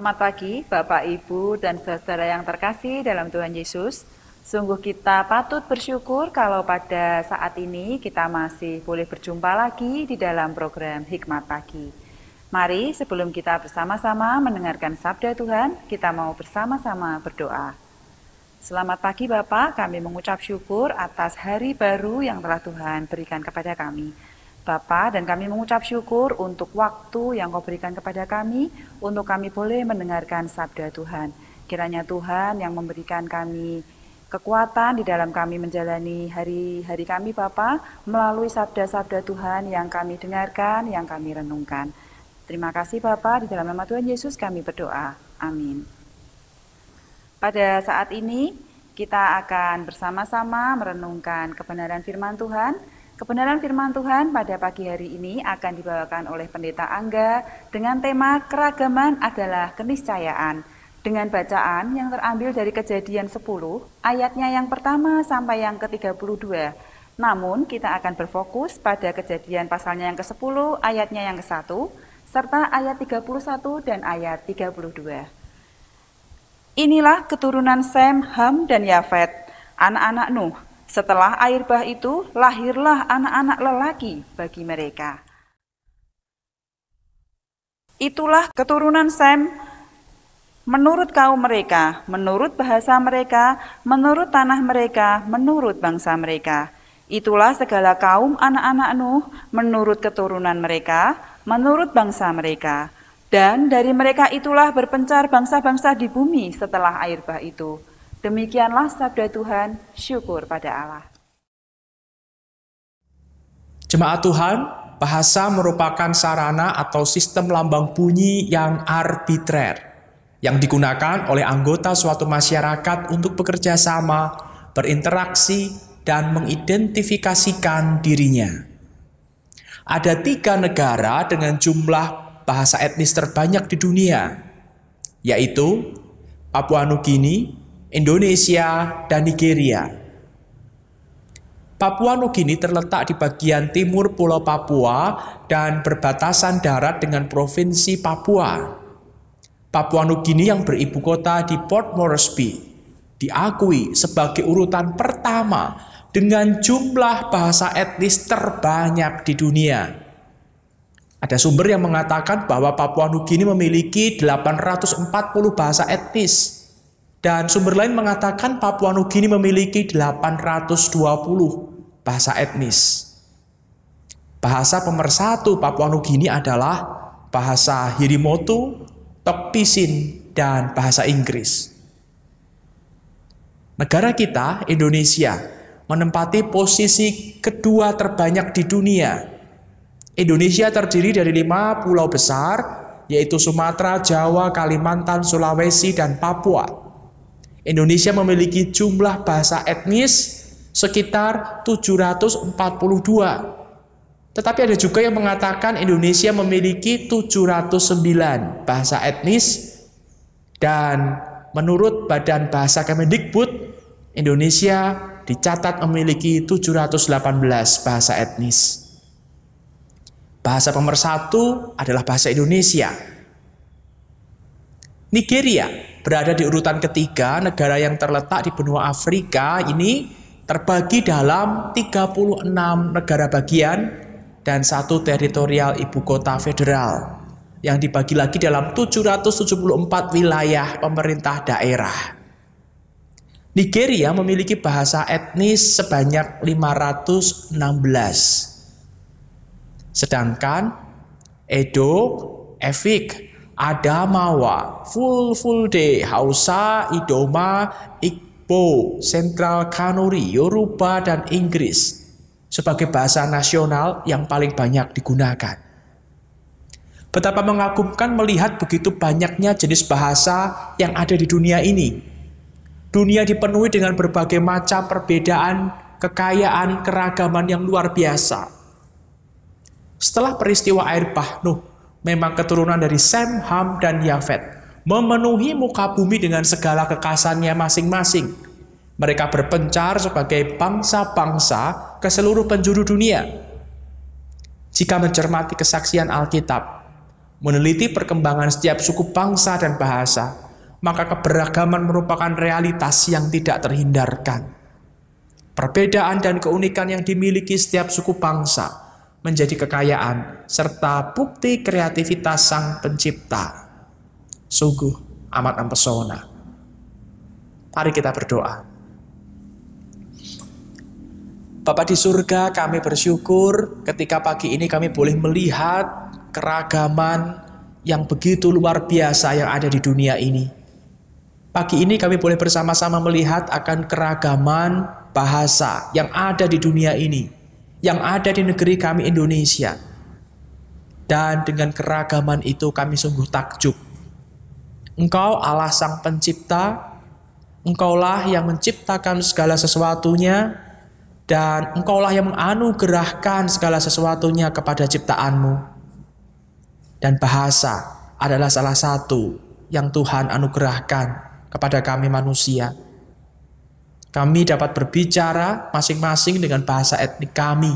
Selamat pagi, Bapak, Ibu, dan saudara yang terkasih dalam Tuhan Yesus. Sungguh kita patut bersyukur kalau pada saat ini kita masih boleh berjumpa lagi di dalam program Hikmat Pagi. Mari sebelum kita bersama-sama mendengarkan sabda Tuhan, kita mau bersama-sama berdoa. Selamat pagi Bapak, kami mengucap syukur atas hari baru yang telah Tuhan berikan kepada kami. Bapa dan kami mengucap syukur untuk waktu yang kau berikan kepada kami untuk kami boleh mendengarkan sabda Tuhan. Kiranya Tuhan yang memberikan kami kekuatan di dalam kami menjalani hari-hari kami Bapa melalui sabda-sabda Tuhan yang kami dengarkan, yang kami renungkan. Terima kasih Bapa di dalam nama Tuhan Yesus kami berdoa. Amin. Pada saat ini kita akan bersama-sama merenungkan kebenaran firman Tuhan Kebenaran firman Tuhan pada pagi hari ini akan dibawakan oleh Pendeta Angga dengan tema Keragaman adalah keniscayaan dengan bacaan yang terambil dari kejadian 10 ayatnya yang pertama sampai yang ke-32. Namun kita akan berfokus pada kejadian pasalnya yang ke-10 ayatnya yang ke-1 serta ayat 31 dan ayat 32. Inilah keturunan Sem, Ham, dan Yafet, anak-anak Nuh, setelah air bah itu, lahirlah anak-anak lelaki bagi mereka. Itulah keturunan Sem menurut kaum mereka, menurut bahasa mereka, menurut tanah mereka, menurut bangsa mereka. Itulah segala kaum anak-anak Nuh menurut keturunan mereka, menurut bangsa mereka. Dan dari mereka itulah berpencar bangsa-bangsa di bumi setelah air bah itu Demikianlah sabda Tuhan, syukur pada Allah. Jemaat Tuhan, bahasa merupakan sarana atau sistem lambang bunyi yang arbitrer, yang digunakan oleh anggota suatu masyarakat untuk bekerja sama, berinteraksi, dan mengidentifikasikan dirinya. Ada tiga negara dengan jumlah bahasa etnis terbanyak di dunia, yaitu Papua Nugini, Indonesia, dan Nigeria. Papua Nugini terletak di bagian timur Pulau Papua dan berbatasan darat dengan Provinsi Papua. Papua Nugini yang beribu kota di Port Moresby diakui sebagai urutan pertama dengan jumlah bahasa etnis terbanyak di dunia. Ada sumber yang mengatakan bahwa Papua Nugini memiliki 840 bahasa etnis dan sumber lain mengatakan Papua Nugini memiliki 820 bahasa etnis. Bahasa pemersatu Papua Nugini adalah bahasa Hirimoto, Tokpisin, dan bahasa Inggris. Negara kita, Indonesia, menempati posisi kedua terbanyak di dunia. Indonesia terdiri dari lima pulau besar, yaitu Sumatera, Jawa, Kalimantan, Sulawesi, dan Papua. Indonesia memiliki jumlah bahasa etnis sekitar 742. Tetapi ada juga yang mengatakan Indonesia memiliki 709 bahasa etnis dan menurut Badan Bahasa Kemendikbud Indonesia dicatat memiliki 718 bahasa etnis. Bahasa pemersatu adalah bahasa Indonesia. Nigeria berada di urutan ketiga negara yang terletak di benua Afrika ini terbagi dalam 36 negara bagian dan satu teritorial ibu kota federal yang dibagi lagi dalam 774 wilayah pemerintah daerah. Nigeria memiliki bahasa etnis sebanyak 516. Sedangkan Edo, Efik, ada Adamawa, Full Full Day, Hausa, Idoma, Igbo, Sentral Kanuri, Yoruba, dan Inggris sebagai bahasa nasional yang paling banyak digunakan. Betapa mengagumkan melihat begitu banyaknya jenis bahasa yang ada di dunia ini. Dunia dipenuhi dengan berbagai macam perbedaan, kekayaan, keragaman yang luar biasa. Setelah peristiwa air bah memang keturunan dari Sem, Ham, dan Yafet, memenuhi muka bumi dengan segala kekasannya masing-masing. Mereka berpencar sebagai bangsa-bangsa ke seluruh penjuru dunia. Jika mencermati kesaksian Alkitab, meneliti perkembangan setiap suku bangsa dan bahasa, maka keberagaman merupakan realitas yang tidak terhindarkan. Perbedaan dan keunikan yang dimiliki setiap suku bangsa menjadi kekayaan serta bukti kreativitas sang pencipta. Sungguh amat mempesona. Mari kita berdoa. Bapak di surga, kami bersyukur ketika pagi ini kami boleh melihat keragaman yang begitu luar biasa yang ada di dunia ini. Pagi ini kami boleh bersama-sama melihat akan keragaman bahasa yang ada di dunia ini yang ada di negeri kami Indonesia. Dan dengan keragaman itu kami sungguh takjub. Engkau Allah Sang Pencipta, Engkaulah yang menciptakan segala sesuatunya, dan Engkaulah yang menganugerahkan segala sesuatunya kepada ciptaanmu. Dan bahasa adalah salah satu yang Tuhan anugerahkan kepada kami manusia kami dapat berbicara masing-masing dengan bahasa etnik kami.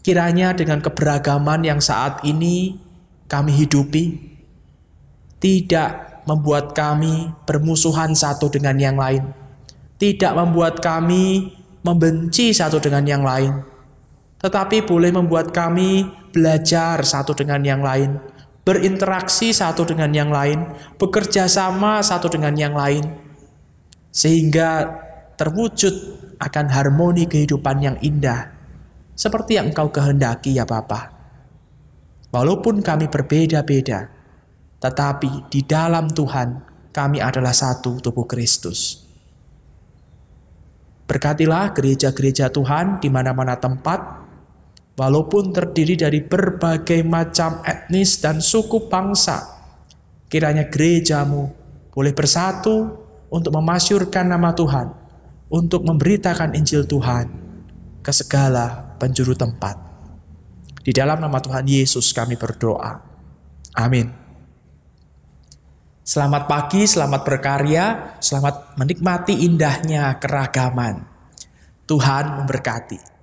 Kiranya dengan keberagaman yang saat ini kami hidupi, tidak membuat kami bermusuhan satu dengan yang lain, tidak membuat kami membenci satu dengan yang lain, tetapi boleh membuat kami belajar satu dengan yang lain, berinteraksi satu dengan yang lain, bekerja sama satu dengan yang lain sehingga terwujud akan harmoni kehidupan yang indah seperti yang engkau kehendaki ya Bapa. Walaupun kami berbeda-beda, tetapi di dalam Tuhan kami adalah satu tubuh Kristus. Berkatilah gereja-gereja Tuhan di mana-mana tempat, walaupun terdiri dari berbagai macam etnis dan suku bangsa. Kiranya gerejamu boleh bersatu untuk memasyurkan nama Tuhan, untuk memberitakan Injil Tuhan ke segala penjuru tempat. Di dalam nama Tuhan Yesus kami berdoa. Amin. Selamat pagi, selamat berkarya, selamat menikmati indahnya keragaman. Tuhan memberkati.